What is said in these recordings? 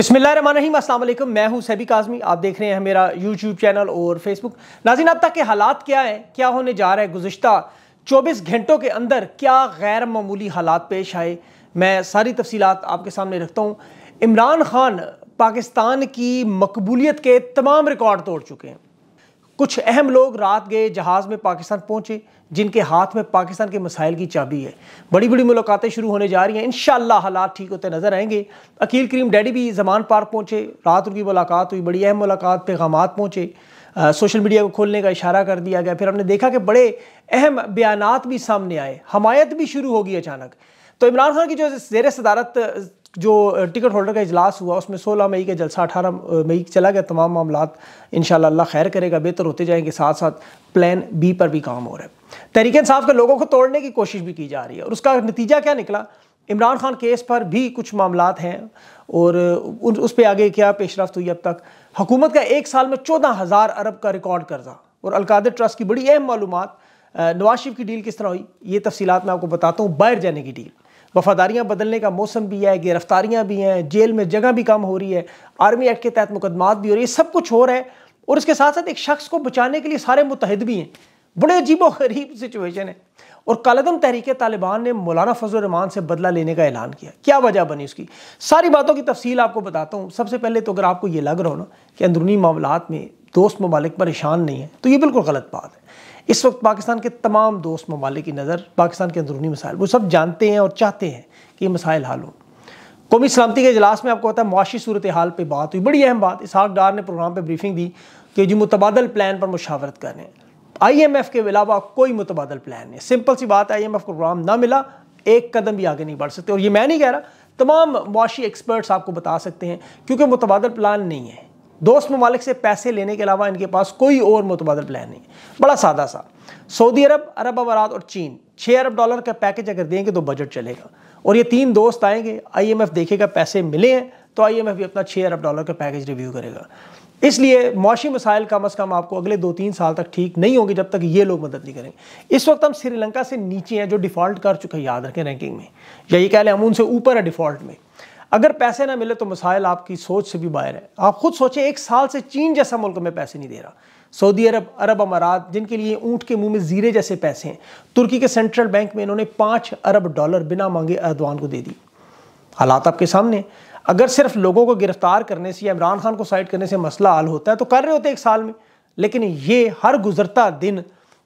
बिस्मिल्लाम असल मैं हूँ सैबी काजमी आप देख रहे हैं मेरा यूट्यूब चैनल और फेसबुक नाजिन अब तक के हालात क्या हैं क्या होने जा रहा है गुज्त चौबीस घंटों के अंदर क्या गैर मामूली हालात पेश आए मैं सारी तफसीत आपके सामने रखता हूँ इमरान खान पाकिस्तान की मकबूलीत के तमाम रिकॉर्ड तोड़ चुके हैं कुछ अहम लोग रात गए जहाज़ में पाकिस्तान पहुंचे जिनके हाथ में पाकिस्तान के मसाइल की चाबी है बड़ी बड़ी मुलाकातें शुरू होने जा रही हैं इन हालात ठीक होते नज़र आएंगे अकील करीम डैडी भी जमान पार पहुंचे रात उनकी मुलाकात हुई बड़ी अहम मुलाकात पैगाम पहुंचे आ, सोशल मीडिया को खोलने का इशारा कर दिया गया फिर हमने देखा कि बड़े अहम बयान भी सामने आए हमायत भी शुरू होगी अचानक तो इमरान खान की जो जेर सदारत जो टिकट होल्डर का इजलास हुआ उसमें 16 मई का जलसा 18 मई चला गया तमाम मामला इन अल्लाह खैर करेगा बेहतर होते जाएंगे साथ साथ प्लान बी पर भी काम हो रहा है तहरीक इंसाफ के लोगों को तोड़ने की कोशिश भी की जा रही है और उसका नतीजा क्या निकला इमरान खान केस पर भी कुछ मामला हैं और उस पर आगे क्या पेशरफ हुई अब तक हुकूमत का एक साल में चौदह हज़ार अरब का रिकॉर्ड कर्जा और अलकाद ट्रस्ट की बड़ी अहम मालूम नवाज शरीफ की डील किस तरह हुई ये तफसीत मैं आपको बताता हूँ बाहर जाने की डील वफादारियाँ बदलने का मौसम भी है गिरफ्तारियाँ भी हैं जेल में जगह भी कम हो रही है आर्मी एक्ट के तहत मुकदमात भी हो रही है सब कुछ हो रहा है और इसके साथ साथ एक शख्स को बचाने के लिए सारे मुतहद भी हैं बड़े अजीब गरीब सिचुएशन है और कलदम तहरीक तालिबान ने मौलाना फजलरहमान से बदला लेने का ऐलान किया क्या वजह बनी उसकी सारी बातों की तफसील आपको बताता हूँ सबसे पहले तो अगर आपको ये लग रहा हो ना कि अंदरूनी मामला में दोस्त ममालिक परेशान नहीं है तो ये बिल्कुल गलत बात है इस वक्त पाकिस्तान के तमाम दोस्त ममालिक की नज़र पाकिस्तान के अंदरूनी मसाइल वो सब जानते हैं और चाहते हैं कि ये मसाइल हाल हों कौमी सलामती के अजलास में आपको पता है मुआशी सूरत हाल पर बात हुई बड़ी अहम बात इसहाक डार ने प्रोग्राम पर ब्रीफिंग दी कि जी मुतबादल प्लान पर मुशावरत करें आई एम एफ़ के अलावा कोई मुतबादल प्लान नहीं सिंपल सी बात आई एम एफ़ को प्रोग्राम ना मिला एक कदम भी आगे नहीं बढ़ सकते और ये मैं नहीं कह रहा तमाम मुआशी एक्सपर्ट्स आपको बता सकते हैं क्योंकि मुतबादल प्लान नहीं है दोस्त ममालिक से पैसे लेने के अलावा इनके पास कोई और मुतबाद प्लान नहीं बड़ा सादा सा सऊदी अरब अरब अमारात और चीन छः अरब डॉलर का पैकेज अगर देंगे तो बजट चलेगा और ये तीन दोस्त आएंगे आईएमएफ देखेगा पैसे मिले हैं तो आईएमएफ भी अपना छः अरब डॉलर का पैकेज रिव्यू करेगा इसलिए मौशी मसाइल कम अज़ कम आपको अगले दो तीन साल तक ठीक नहीं होंगे जब तक ये लोग मदद नहीं करेंगे इस वक्त हम श्रीलंका से नीचे हैं जो डिफ़ॉल्ट कर चुके हैं याद रखें रैंकिंग में या ये कह लें हम उनसे ऊपर है डिफ़ॉल्ट में अगर पैसे ना मिले तो मसाइल आपकी सोच से भी बाहर है आप खुद सोचें एक साल से चीन जैसा मुल्क में पैसे नहीं दे रहा सऊदी अरब अरब अमारात जिनके लिए ऊँट के मुंह में जीरे जैसे पैसे हैं तुर्की के सेंट्रल बैंक में इन्होंने पाँच अरब डॉलर बिना मांगे अरदवान को दे दी हालात आपके सामने अगर सिर्फ लोगों को गिरफ्तार करने से या इमरान खान को साइड करने से मसला हल होता है तो कर रहे होते एक साल में लेकिन ये हर गुजरता दिन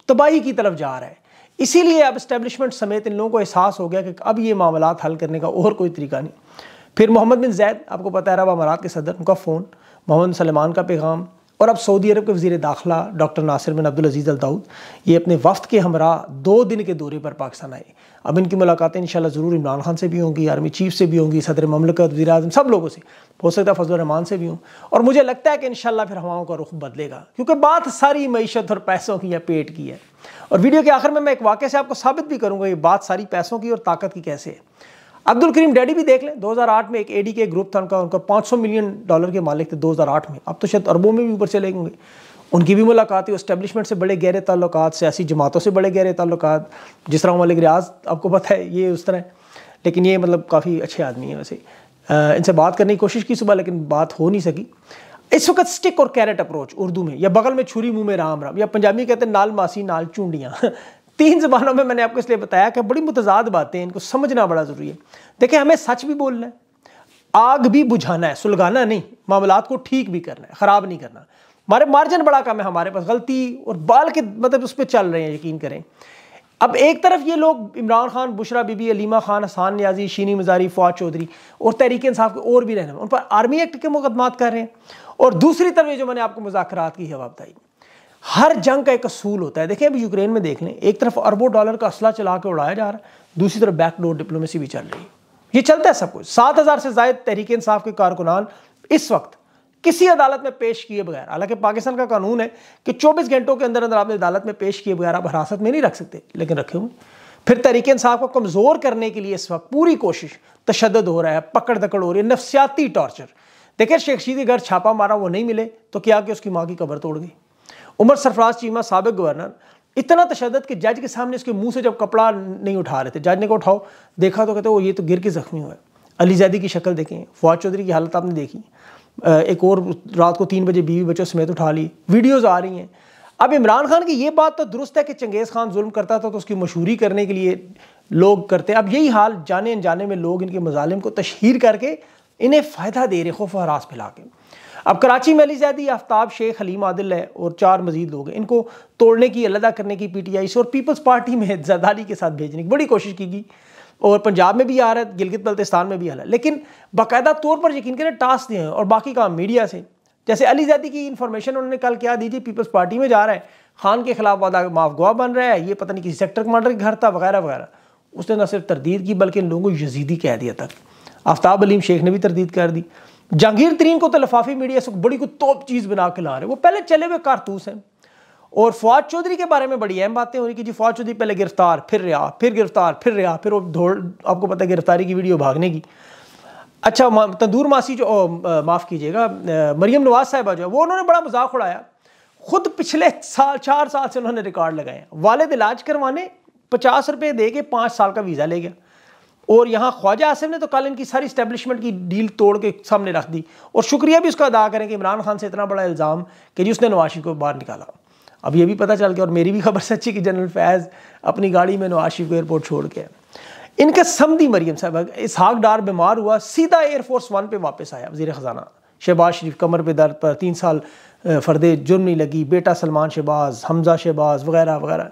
तबाही की तरफ जा रहा है इसीलिए अब इस्टेब्लिशमेंट समेत इन लोगों को एहसास हो गया कि अब ये मामला हल करने का और कोई तरीका नहीं फिर मोहम्मद बिन जैद आपको पता है अरब अमारात के सदर उनका फ़ोन मोहम्मद सलमान का पैगाम और अब सऊदी अरब के वजीर दाखिला doctor Nasir bin Abdul Aziz al Daud ये अपने वफ्त के हमरा दो दिन के दौरे पर पाकिस्तान आए अब इनकी मुलाकातें शाला ज़रूर इमरान खान से भी होंगी आर्मी चीफ से भी होंगी सदर ममलकत वजी अजम सब लोगों से हो सकता है फजल रहमान से भी हूँ और मुझे लगता है कि इन फिर हवाओं का रुख बदलेगा क्योंकि बात सारी मीशत और पैसों की है पेट की है और वीडियो के आखिर में मैं एक वाक्य से आपको साबित भी करूँगा ये बात सारी पैसों की और ताकत की कैसे है अब्दुल करीम डैडी भी देख लें 2008 में एक एडी के ग्रुप था उनका उनका 500 मिलियन डॉलर के मालिक थे 2008 में अब तो शायद अरबों में भी ऊपर चले गए उनकी भी मुलाकात हुई इस्टेबलिशमेंट से बड़े गहरे ताल्लुक सियासी जमातों से बड़े गहरे ताल्लुक जिस तरह मलिक रियाज आपको पता है ये उस तरह है लेकिन ये मतलब काफ़ी अच्छे आदमी हैं वैसे इनसे बात करने की कोशिश की सुबह लेकिन बात हो नहीं सकी इस वक्त स्टिक और कैरेट अप्रोच उर्दू में या बगल में छुरी मुंह में राम राम या पंजाबी कहते हैं नाल मासी नाल चूंडियाँ तीन ज़बानों में मैंने आपको इसलिए बताया कि बड़ी मुतजाद बातें इनको समझना बड़ा ज़रूरी है देखिए हमें सच भी बोलना है आग भी बुझाना है सुलगाना नहीं मामला को ठीक भी करना है ख़राब नहीं करना हमारे मार्जिन बड़ा कम है हमारे पास गलती और बाल के मतलब उस पर चल रहे हैं यकीन करें अब एक तरफ ये लोग इमरान खान बुशरा बीबी अलीमा खान हसान न्याजी शीनी मजारी फवाद चौधरी और तहरीक इंसाफ के और भी रहने उन पर आर्मी एक्ट के मुकदमात कर रहे हैं और दूसरी तरफ ये जो मैंने आपको मुजाकर की हवा बताई हर जंग का एक असूल होता है देखिए अभी यूक्रेन में देख लें एक तरफ अरबों डॉलर का असला चला के उड़ाया जा रहा है दूसरी तरफ बैकडोर डिप्लोमेसी भी चल रही है ये चलता है सब कुछ सात हज़ार से ज्यादा तहरीक इंसाफ के कारकुनान इस वक्त किसी अदालत में पेश किए बगैर हालांकि पाकिस्तान का कानून है कि 24 घंटों के अंदर अंदर आपने अदालत में पेश किए बगैर आप हिरासत में नहीं रख सकते लेकिन रखे हुए फिर तहरीक इंसाफ को कमज़ोर करने के लिए इस वक्त पूरी कोशिश तशद हो रहा है पकड़ दकड़ हो रही है नफसियाती टॉर्चर देखिए शेख शीद के घर छापा मारा वो नहीं मिले तो क्या कि उसकी माँ की कबर तोड़ गई उमर सरफराज चीमा सबक गवर्नर इतना तशद कि जज के सामने उसके मुंह से जब कपड़ा नहीं उठा रहे थे जज ने कहा उठाओ देखा तो कहते वो ये तो गिर के ज़ख्मी हुआ है अली जैदी की शक्ल देखें फवाद चौधरी की हालत आपने देखी एक और रात को तीन बजे बीवी बच्चों समेत उठा ली वीडियोज़ आ रही हैं अब इमरान खान की ये बात तो दुरुस्त है कि चंगेज़ खान जुल्म करता था तो उसकी मशहूरी करने के लिए लोग करते हैं अब यही हाल जाने अनजाने में लोग इनके मजालिम को तशहर करके इन्हें फ़ायदा दे रहे खौफ हरास फैला के अब कराची में अली जैदी आफ्ताब शेख हलीम आदिल है और चार मजीद लोग हैं इनको तोड़ने की अलहदा करने की पी टी आई से और पीपल्स पार्टी में जरदारी के साथ भेजने की बड़ी कोशिश की गई और पंजाब में भी आ रहा है गिलगित बल्तिस्तान में भी आ रहा है लेकिन बाकायदा तौर पर यकीन करें टास्क दिए हैं और बाकी काम मीडिया से जैसे अली जैदी की इन्फॉर्मेशन उन्होंने कल क्या दी थी पीपल्स पार्टी में जा रहा है खान के खिलाफ वादा माफ गुआ बन रहा है ये पता नहीं किसी सेक्टर कमांडर के घर था वगैरह वगैरह उसने न सिर्फ तरदीद की बल्कि इन लोगों को यजीदी कह दिया तक आफ्ताब अलीम शेख ने भी तरदीद कर दी जहांगीर तरीन को तो लफाफी मीडिया से बड़ी को तोप चीज़ बना के ला रहे वो पहले चले हुए कारतूस हैं और फौज चौधरी के बारे में बड़ी अहम बातें हो रही कि जी फौज चौधरी पहले गिरफ्तार फिर रहा फिर गिरफ्तार फिर रहा फिर वो धोड़ आपको पता है गिरफ्तारी की वीडियो भागने की अच्छा तंदूर मासी जो माफ़ कीजिएगा मरियम नवाज साहिबा जो है वो उन्होंने बड़ा मजाक उड़ाया खुद पिछले साल चार साल से उन्होंने रिकॉर्ड लगाए वालद इलाज करवाने पचास रुपये दे के पाँच साल का वीज़ा ले गया और यहाँ ख्वाजा आसिफ ने तो कल इनकी सारी स्टैब्लिशमेंट की डील तोड़ के सामने रख दी और शुक्रिया भी उसका अदा करें कि इमरान खान से इतना बड़ा इल्ज़ाम कि जी उसने नवाशी को बाहर निकाला अब ये भी पता चल गया और मेरी भी खबर सच्ची कि जनरल फैज़ अपनी गाड़ी में नवाज शरीफ को एयरपोर्ट छोड़ के इनके समदी मरियम साहब इसहाक डार बीमार हुआ सीधा एयरफोर्स वन पर वापस आया वजीर ख़जाना शहबाज शरीफ कमर पे दर्द पर तीन साल फर्दे जुर्म नहीं लगी बेटा सलमान शहबाज हमजा शहबाज वगैरह वगैरह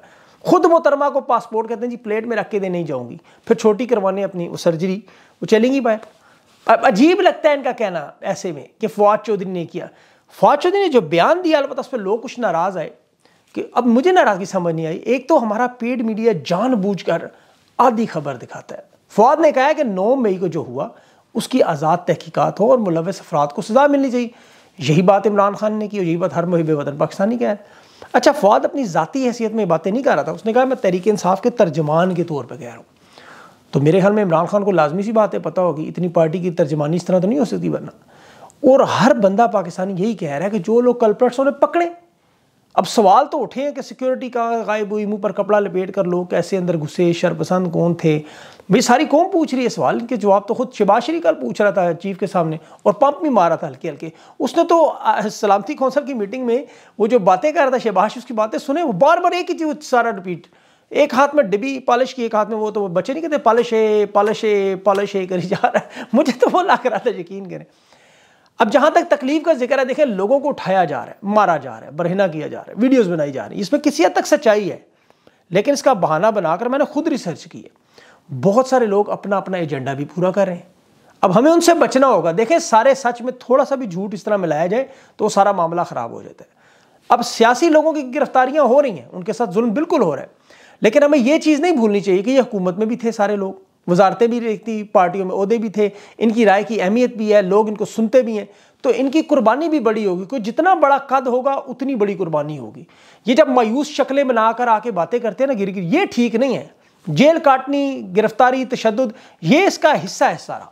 खुद मोहतरमा को पासपोर्ट कहते हैं जी प्लेट में रख के दे नहीं जाऊंगी फिर छोटी करवाने अपनी वो सर्जरी वो चलेंगी बाहर अब अजीब लगता है इनका कहना ऐसे में कि फवाद चौधरी ने किया फवाद चौधरी ने जो बयान दिया अलबत्त उस पर लोग कुछ नाराज़ आए कि अब मुझे नाराज़गी समझ नहीं आई एक तो हमारा पेड मीडिया जानबूझकर आधी खबर दिखाता है फवाद ने कहा कि नौ मई को जो हुआ उसकी आज़ाद तहकीकत हो और मुलवस अफराद को सजा मिलनी चाहिए यही बात इमरान खान ने की और यही बात हर मुहिब वतन पाकिस्तानी का है अच्छा फवाद अपनी ज़ाती हैसियत में बातें नहीं कर रहा था उसने कहा मैं तहरीक इंसाफ के तर्जमान के तौर पर कह रहा हूँ तो मेरे ख्याल में इमरान खान को लाजमी सी बात है पता होगी इतनी पार्टी की तर्जमानी इस तरह तो नहीं हो सकती वरना और हर बंदा पाकिस्तानी यही कह रहा है कि जो लोग कल्परेट्स उन्हें पकड़े अब सवाल तो उठे हैं कि सिक्योरिटी का गायब हुई मुंह पर कपड़ा लपेट कर लोग कैसे अंदर घुसे शरपसंद कौन थे भाई सारी कौन पूछ रही है सवाल इनके जवाब तो खुद शबाशरी कल पूछ रहा था चीफ के सामने और पंप भी मारा था हल्के हल्के उसने तो सलामती कौंसल की मीटिंग में वो जो बातें कर रहा था शबाश उसकी बातें सुने वो बार बार एक ही चीज़ सारा रिपीट एक हाथ में डिबी पॉलिश की एक हाथ में वो तो बच्चे नहीं कहते पॉलिश है पॉलिश है पॉलिश है करी जा रहा है मुझे तो वो ला कर रहा था यकीन करें अब जहां तक तकलीफ का जिक्र है देखें लोगों को उठाया जा रहा है मारा जा रहा है बरहना किया जा रहा है वीडियोस बनाई जा रही है इसमें किसी हद तक सच्चाई है लेकिन इसका बहाना बनाकर मैंने खुद रिसर्च की है बहुत सारे लोग अपना अपना एजेंडा भी पूरा कर रहे हैं अब हमें उनसे बचना होगा देखें सारे सच में थोड़ा सा भी झूठ इस तरह मिलाया जाए तो सारा मामला ख़राब हो जाता है अब सियासी लोगों की गिरफ्तारियां हो रही हैं उनके साथ जुल्म बिल्कुल हो रहा है लेकिन हमें यह चीज़ नहीं भूलनी चाहिए कि यह हुकूमत में भी थे सारे लोग वजारतें भी थी पार्टियों में अहदे भी थे इनकी राय की अहमियत भी है लोग इनको सुनते भी हैं तो इनकी कुर्बानी भी बड़ी होगी क्योंकि जितना बड़ा कद होगा उतनी बड़ी कुर्बानी होगी ये जब मायूस शक्लें बनाकर आके बातें करते हैं ना गिर गिर ये ठीक नहीं है जेल काटनी गिरफ्तारी तशद ये इसका हिस्सा है सारा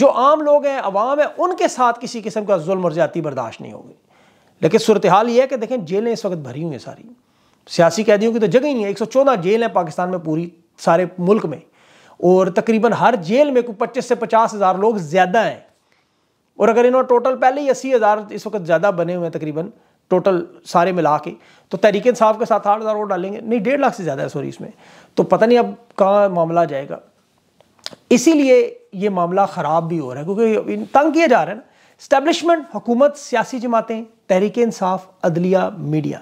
जो आम लोग हैं अवाम है उनके साथ किसी किस्म का जुल्म और ज़्यादा बर्दाश्त नहीं होगी लेकिन सूरत हाल ये है कि देखें जेलें इस वक्त भरी हुई हैं सारी सियासी कैदियों की तो जगह ही नहीं है एक सौ चौदह जेल हैं पाकिस्तान में पूरी सारे मुल्क में और तकरीबन हर जेल में कोई पच्चीस से पचास हज़ार लोग ज़्यादा हैं और अगर इन्होंने टोटल पहले ही अस्सी हज़ार इस वक्त ज़्यादा बने हुए हैं तकरीबन टोटल सारे मिला के तो तहरीक साहब के साथ आठ हज़ार वोट डालेंगे नहीं डेढ़ लाख से ज़्यादा है सॉरी इसमें तो पता नहीं अब कहाँ मामला जाएगा इसीलिए ये मामला ख़राब भी हो रहा है क्योंकि तंग किया जा रहा है ना इस्टेबलिशमेंट हुकूमत सियासी जमातें तहरीक इंसाफ अदलिया मीडिया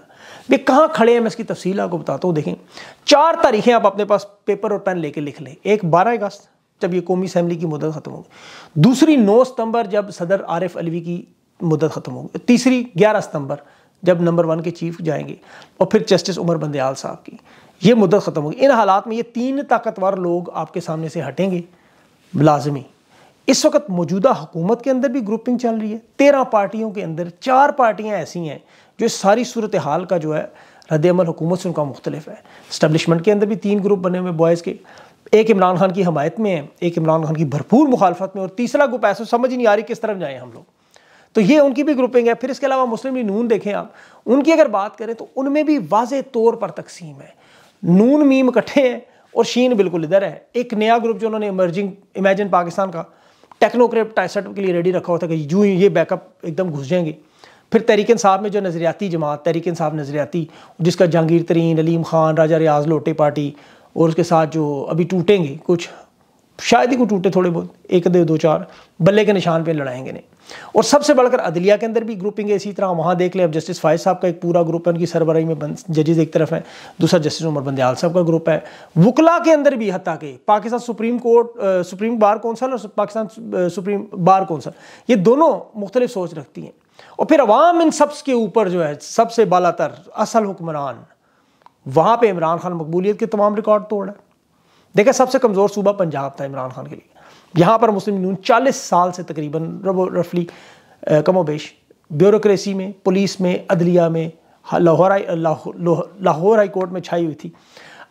वे कहाँ खड़े हैं मैं इसकी तफसील आपको बताता हूँ देखें चार तारीखें आप अपने पास पेपर और पेन लेके लिख लें एक बारह अगस्त जब ये कौमी असम्बली की मदद ख़त्म होगी दूसरी नौ सितंबर जब सदर आरिफ अलवी की मदद ख़त्म होगी तीसरी ग्यारह सितंबर जब नंबर वन के चीफ जाएंगे और फिर जस्टिस उमर बंदयाल साहब की ये मुद्दत ख़त्म होगी इन हालात में ये तीन ताकतवर लोग आपके सामने से हटेंगे लाजमी इस वक्त मौजूदा हुकूमत के अंदर भी ग्रुपिंग चल रही है तेरह पार्टियों के अंदर चार पार्टियां ऐसी हैं जो इस सारी सूरत हाल का जो है रद्दमल हुकूमत से उनका मुख्तलिफ है इस्टबलिशमेंट के अंदर भी तीन ग्रुप बने हुए बॉयज़ के एक इमरान खान की हमायत में है एक इमरान खान की भरपूर मुखालफत में और तीसरा ग्रुप ऐसा समझ नहीं आ रही किस तरफ जाएँ हम लोग तो ये उनकी भी ग्रुपिंग है फिर इसके अलावा मुस्लिम लीग नून देखें आप उनकी अगर बात करें तो उनमें भी वाज तौर पर तकसीम है नून मीम इकट्ठे हैं और शीन बिल्कुल इधर है एक नया ग्रुप जो उन्होंने इमर्जिंग इमेजिन पाकिस्तान का टेक्नोक्रेप टाइसट के लिए रेडी रखा होता है कि यूँ ये बैकअप एकदम घुस जाएंगे फिर तहरीक साहब में जो नज़रियाती जमात तहरीक साहब नज़रियाती जिसका जहांगीर तरीन अलीम ख़ान राजा रियाज लोटे पार्टी और उसके साथ जो अभी टूटेंगे कुछ शायद ही कुछ टूटे थोड़े बहुत एक दो दो चार बल्ले के निशान पर लड़ाएंगे नहीं और सबसे बढ़कर अदलिया के अंदर भी ग्रुपिंग है इसी तरह वहाँ देख लें अब जस्टिस फायज साहब का एक पूरा ग्रुप है उनकी सरबराही में जजेज एक तरफ है दूसरा जस्टिस उमर बंदयाल साहब का ग्रुप है वकला के अंदर भी हती के Pakistan supreme court supreme bar council और पाकिस्तान सुप्रीम बार कौंसल ये दोनों मुख्तलिफ सोच रखती हैं और फिर अवाम इन सब के ऊपर जो है सबसे बालातर असल हुक्मरान वहाँ पे इमरान खान मकबूलियत के तमाम रिकॉर्ड तोड़ देखा सबसे कमज़ोर सूबा पंजाब था इमरान खान के लिए यहाँ पर मुस्लिम लीग चालीस साल से तकरीबन रफली कमो बेश ब्यूरोसी में पुलिस में अदलिया में लाहौर लाहौर हाई कोर्ट में छाई हुई थी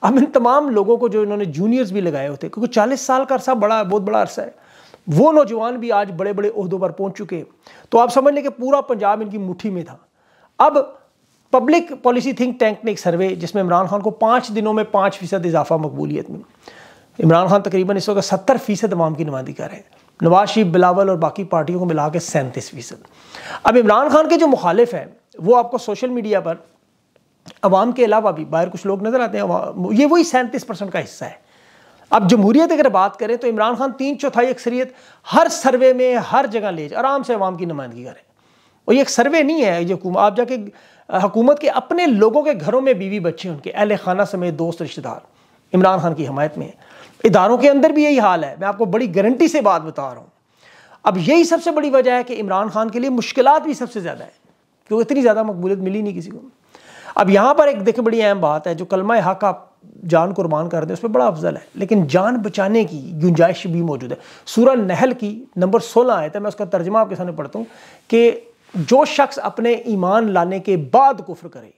अब इन तमाम लोगों को जो इन्होंने जूनियर्स भी लगाए होते क्योंकि चालीस साल का अरसा बड़ा बहुत बड़ा अरसा है वो नौजवान भी आज बड़े बड़े अहदों पर पहुंच चुके तो आप समझ लें कि पूरा पंजाब इनकी मुट्ठी में था अब पब्लिक पॉलिसी थिंक टैंक ने एक सर्वे जिसमें इमरान खान को पाँच दिनों में पाँच फीसद इजाफा मकबूलियत में इमरान खान तकरीबन इस वक्त सत्तर फीसद अवाम की नुमाइंदी कर रहे हैं नवाज शरीफ बिलावल और बाकी पार्टियों को मिला के सैंतीस फीसद अब इमरान खान के जो मुखालिफ हैं वो आपको सोशल मीडिया पर अवाम के अलावा भी बाहर कुछ लोग नज़र आते हैं ये वही सैंतीस परसेंट का हिस्सा है अब जमहूरियत अगर बात करें तो इमरान खान तीन चौथाई अक्सरियत हर सर्वे में हर जगह ले जाए आराम से आवाम की नुमाइंदगी करें और ये एक सर्वे नहीं है ये आप जाके हुकूमत के अपने लोगों के घरों में बीवी बच्चे उनके अहल खाना समेत दोस्त रिश्तेदार इमरान खान की हमायत में इदारों के अंदर भी यही हाल है मैं आपको बड़ी गारंटी से बात बता रहा हूँ अब यही सबसे बड़ी वजह है कि इमरान खान के लिए मुश्किल भी सबसे ज़्यादा है क्योंकि इतनी ज़्यादा मकबूलियत मिली नहीं किसी को अब यहाँ पर एक देखिए बड़ी अहम बात है जो कलमा हक आप जान कुर्बान कर दें उस पर बड़ा अफजल है लेकिन जान बचाने की गुंजाइश भी मौजूद है सूरह नहल की नंबर सोलह आए थे मैं उसका तर्जमा आपके सामने पढ़ता हूँ कि जो शख्स अपने ईमान लाने के बाद कुफ्र करे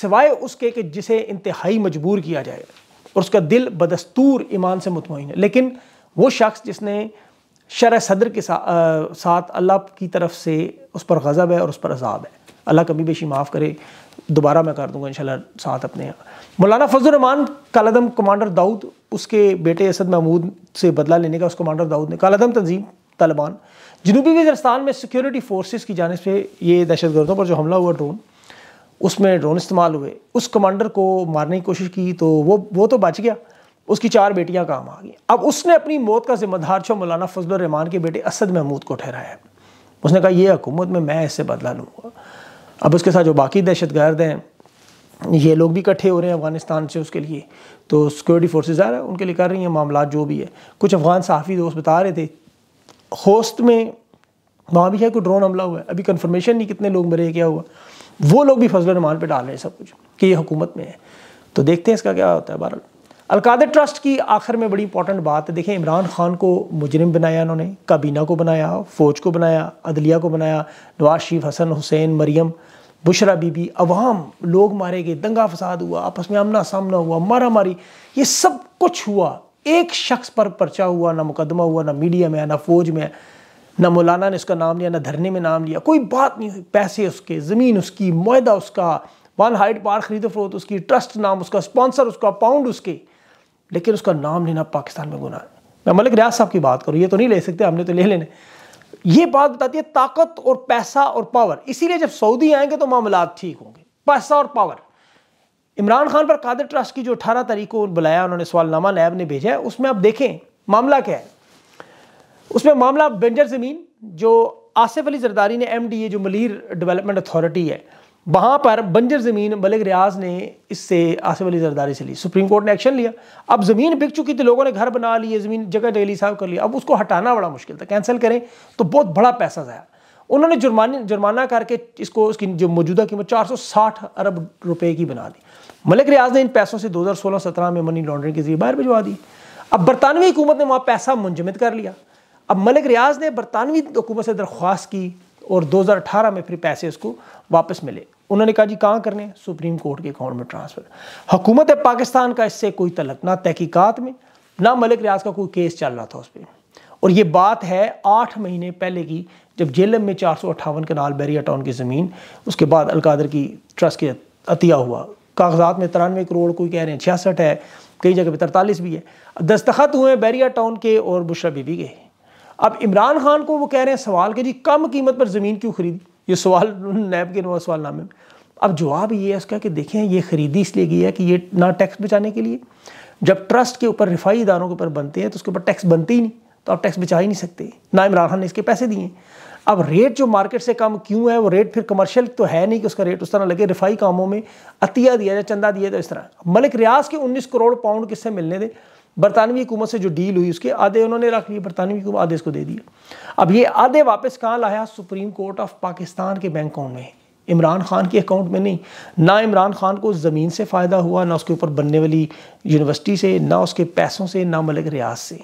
सिवाए उसके कि जिसे इंतहाई मजबूर किया जाए और उसका दिल बदस्तूर ईमान से मुतमिन है लेकिन वो शख्स जिसने शर सदर के सा, आ, साथ अल्लाह की तरफ से उस पर गज़ब है और उस पर अजाब है अल्लाह कभी बेशी माफ़ करे दोबारा मैं कर दूंगा इंशाल्लाह साथ अपने मौलाना फजल रहमान कालादम कमांडर दाऊद उसके बेटे असद महमूद से बदला लेने का उस कमांडर दाऊद ने कालादम तंजीम तालिबान जनूबी वजरस्तान में सिक्योरिटी फोर्सेस की जानब से ये दहशत गर्दों पर जो हमला हुआ ड्रोन उसमें ड्रोन इस्तेमाल हुए उस कमांडर को मारने की कोशिश की तो वो वो तो बच गया उसकी चार बेटियाँ काम आ गई अब उसने अपनी मौत का जिम्मेदार छो मौलाना फजल रहमान के बेटे असद महमूद को ठहराया उसने कहा यह हुकूमत में मैं इससे बदला लूँगा अब उसके साथ जो बाकी दहशत गर्द हैं ये लोग भी इकट्ठे हो रहे हैं अफगानिस्तान से उसके लिए तो सिक्योरिटी फोर्सेज आ रहा है उनके लिए कर रही हैं मामला जो भी है कुछ अफगान सहाफ़ी दोस्त बता रहे थे होस्ट में वहाँ भी है कोई ड्रोन हमला हुआ है अभी कन्फर्मेशन नहीं कितने लोग मरे क्या हुआ वो लोग भी फजल रमान पर डाल रहे हैं सब कुछ कि ये हुकूमत में है तो देखते हैं इसका क्या होता है बहरहाल अलकादे ट्रस्ट की आखिर में बड़ी इंपॉर्टेंट बात है देखें इमरान खान को मुजरिम बनाया इन्होंने काबीना को बनाया फ़ौज को बनाया अदलिया को बनाया नवाज शरीफ हसन हुसैन मरियम बुशरा बीबी अवाम लोग मारे गए दंगा फसाद हुआ आपस में आमना सामना हुआ मारा मारी ये सब कुछ हुआ एक शख्स पर पर्चा हुआ ना मुकदमा हुआ ना मीडिया में ना फ़ौज में ना मौलाना ने उसका नाम लिया ना धरने में नाम लिया कोई बात नहीं हुई पैसे उसके ज़मीन उसकी माहा उसका वन हाइट पार खरीदो फरोत उसकी ट्रस्ट नाम उसका स्पॉन्सर उसका पाउंड उसके लेकिन उसका नाम लेना पाकिस्तान में गुना है मैं मलिक रियाज साहब की बात करूँ ये तो नहीं ले सकते हमने तो ले लेने ये बात बताती है ताकत और पैसा और पावर इसीलिए जब सऊदी आएंगे तो मामला ठीक होंगे पैसा और पावर इमरान खान पर कादर ट्रस्ट की जो अठारह तारीख को बुलाया उन्होंने सवालनामा नैब ने भेजा है उसमें आप देखें मामला क्या है उसमें मामला बेंजर ज़मीन जो आसिफ अली जरदारी ने एम डी ए जो मलिर डेवलपमेंट अथॉरिटी है वहाँ पर बंजर ज़मीन मलिक रियाज ने इससे आसिफ अली जरदारी से ली सुप्रीम कोर्ट ने एक्शन लिया अब ज़मीन बिक चुकी थी लोगों ने घर बना लिए ज़मीन जगह जगह साहब कर लिया अब उसको हटाना बड़ा मुश्किल था कैंसिल करें तो बहुत बड़ा पैसा ज़ाया उन्होंने जुर्माना जुर्माना करके इसको उसकी जो मौजूदा कीमत चार अरब रुपये की बना दी मलिक रियाज ने इन पैसों से दो हज़ार में मनी लॉन्ड्रिंग के जरिए बाहर भिजवा दी अब बरतानवी हुकूमत ने वहाँ पैसा मुंजमद कर लिया अब मलिक रियाज ने बरतानवी हुकूमत से दरख्वास्त की और 2018 में फिर पैसे उसको वापस मिले उन्होंने कहा जी कहाँ करने हैं सुप्रीम कोर्ट के अकाउंट में ट्रांसफ़र हुकूमत पाकिस्तान का इससे कोई तलक ना तहकीक़त में ना मलिक रियाज का कोई केस चल रहा था उस पर और ये बात है आठ महीने पहले की जब जेलम में चार सौ अट्ठावन के नाल बैरिया टाउन की ज़मीन उसके बाद अलकादर की ट्रस्ट के अतिया हुआ कागजात में तिरानवे करोड़ कोई कह रहे हैं छियासठ है कई जगह पर तरतालीस भी है दस्तखत हुए बैरिया टाउन के और बुशरा बीबी के अब इमरान खान को वो कह रहे हैं सवाल के जी कम कीमत पर ज़मीन क्यों खरीदी ये सवाल नैब के सवाल नामे में अब जवाब ये है उसका कि देखें ये खरीदी इसलिए गई है कि ये ना टैक्स बचाने के लिए जब ट्रस्ट के ऊपर रिफाई इदारों के ऊपर बनते हैं तो उसके ऊपर टैक्स बनते ही नहीं तो आप टैक्स बचा ही नहीं सकते ना इमरान खान ने इसके पैसे दिए अब रेट जो मार्केट से कम क्यों है वो रेट फिर कमर्शियल तो है नहीं कि उसका रेट उस तरह लगे रिफाई कामों में अतिया दिया जाए चंदा दिया जाए तो इस तरह मलिक रियाज के 19 करोड़ पाउंड किससे मिलने दें बरतानवी हुकूमत से जो डील हुई उसके आधे उन्होंने रख लिए बरतानवी हुकूमत आधे इसको दे दिया अब ये आधे वापस कहाँ लाया सुप्रीम कोर्ट ऑफ पाकिस्तान के बैंकों में इमरान खान के अकाउंट में नहीं ना इमरान खान को ज़मीन से फ़ायदा हुआ ना उसके ऊपर बनने वाली यूनिवर्सिटी से ना उसके पैसों से ना मलिक रियाज से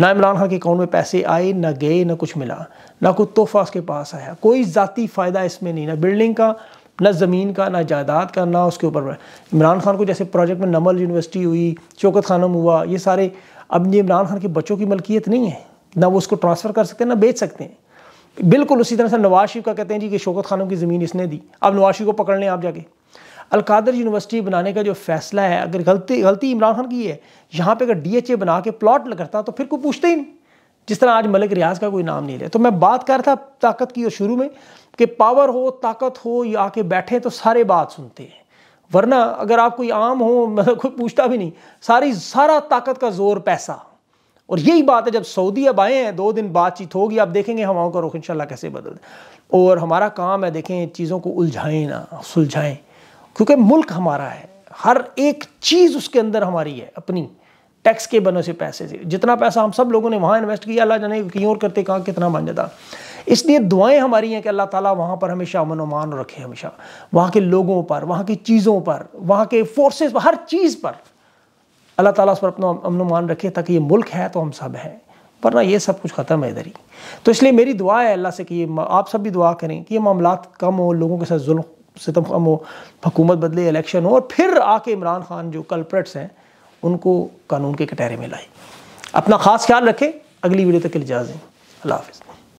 ना इमरान खान के अकाउंट में पैसे आए ना गए ना कुछ मिला ना कोई तोहफा उसके पास आया कोई ज़ाती फ़ायदा इसमें नहीं ना बिल्डिंग का ना ज़मीन का ना जायदाद का ना उसके ऊपर इमरान खान को जैसे प्रोजेक्ट में नमल यूनिवर्सिटी हुई चौकत खानम हुआ ये सारे अब ये इमरान खान के बच्चों की मलकियत नहीं है ना वो उसको ट्रांसफ़र कर सकते हैं ना बेच सकते हैं बिल्कुल उसी तरह से नवाज शरीफ का कहते हैं जी कि शौकत खानों की ज़मीन इसने दी अब नवाज शरीफ को पकड़ लें आप जाके अलकादर यूनिवर्सिटी बनाने का जो फैसला है अगर गलती गलती इमरान खान की है यहाँ पे अगर डीएचए बना के प्लॉट करता तो फिर कोई पूछते ही नहीं जिस तरह आज मलिक रियाज का कोई नाम नहीं लिया तो मैं बात कर रहा था ताकत की और शुरू में कि पावर हो ताकत हो या आके बैठे तो सारे बात सुनते हैं वरना अगर आप कोई आम हो मतलब कोई पूछता भी नहीं सारी सारा ताकत का जोर पैसा और यही बात है जब सऊदी अब आए हैं दो दिन बातचीत होगी आप देखेंगे हवाओं का रुख इंशाल्लाह कैसे बदल और हमारा काम है देखें चीज़ों को उलझाएं ना सुलझाएं क्योंकि मुल्क हमारा है हर एक चीज़ उसके अंदर हमारी है अपनी टैक्स के बनों से पैसे से जितना पैसा हम सब लोगों ने वहाँ इन्वेस्ट किया अल्लाह जाने कहीं और करते कहाँ कितना बन जाता इसलिए दुआएं हमारी हैं कि अल्लाह ताला वहाँ पर हमेशा अमन वमान रखे हमेशा वहाँ के लोगों पर वहाँ की चीज़ों पर वहाँ के फोर्सेस पर हर चीज़ पर अल्लाह ताला उस पर अपना अमन वमान रखे ताकि ये मुल्क है तो हम सब हैं वरना ये सब कुछ ख़त्म है इधर ही तो इसलिए मेरी दुआ है अल्लाह से कि ये आप सब भी दुआ करें कि ये मामला कम हो लोगों के साथ जुल्म सितम तो कम हो हुकूमत बदले इलेक्शन हो और फिर आके इमरान खान जो कल्प्रेट्स हैं उनको कानून के कटहरे में लाए अपना ख़ास ख्याल रखें अगली वीडियो तक के लिए इजाज़ें अल्लाह हाफिज़